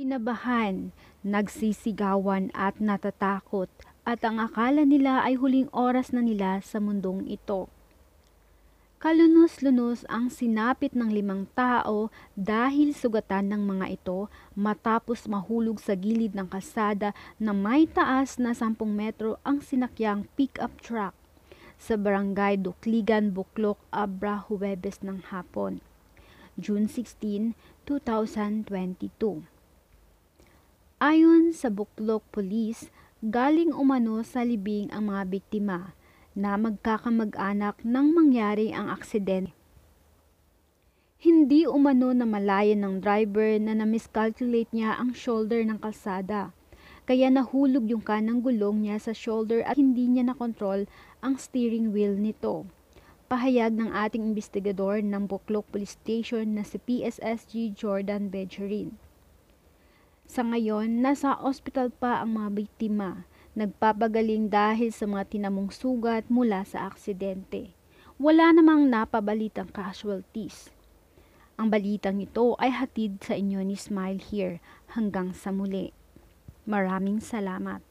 Kinabahan, nagsisigawan at natatakot at ang akala nila ay huling oras na nila sa mundong ito. Kalunos-lunos ang sinapit ng limang tao dahil sugatan ng mga ito matapos mahulog sa gilid ng kasada na may taas na 10 metro ang sinakyang pick-up truck sa barangay Dukligan, Buklok, Abra, Huwebes ng hapon. June 16, 2022 Ayon sa Buklok Police, galing umano sa libing ang mga biktima na magkakamag-anak nang mangyari ang aksidente. Hindi umano na malayan ng driver na na-miscalculate niya ang shoulder ng kalsada. Kaya nahulog yung kanang gulong niya sa shoulder at hindi niya na-control ang steering wheel nito. Pahayag ng ating investigador ng Buklok Police Station na si PSSG Jordan Bejerin. Sa ngayon, nasa ospital pa ang mga biktima, nagpapagaling dahil sa mga tinamong sugat mula sa aksidente. Wala namang napabalitang casualties. Ang balitang ito ay hatid sa inyo ni Smile Here hanggang sa muli. Maraming salamat.